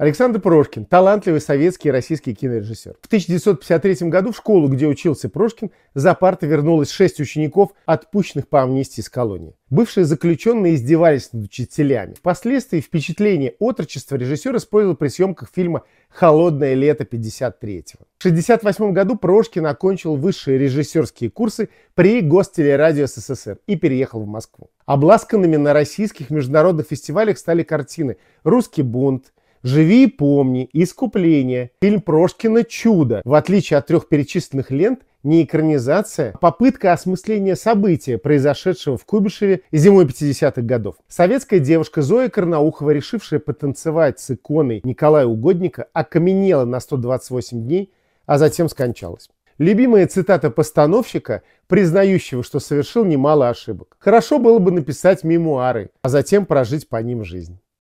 Александр Прошкин, талантливый советский и российский кинорежиссер. В 1953 году в школу, где учился Прошкин, за парты вернулось шесть учеников, отпущенных по амнистии из колонии. Бывшие заключенные издевались над учителями. Впоследствии впечатление отрочества режиссер использовал при съемках фильма «Холодное лето 53-го». В 1968 году Прошкин окончил высшие режиссерские курсы при Гостелерадио СССР и переехал в Москву. Обласканными на российских международных фестивалях стали картины «Русский бунт», «Живи и помни», «Искупление», фильм Прошкина «Чудо». В отличие от трех перечисленных лент, не экранизация, а попытка осмысления события, произошедшего в Кубишеве зимой 50-х годов. Советская девушка Зоя Карнаухова, решившая потанцевать с иконой Николая Угодника, окаменела на 128 дней, а затем скончалась. Любимая цитата постановщика, признающего, что совершил немало ошибок. Хорошо было бы написать мемуары, а затем прожить по ним жизнь.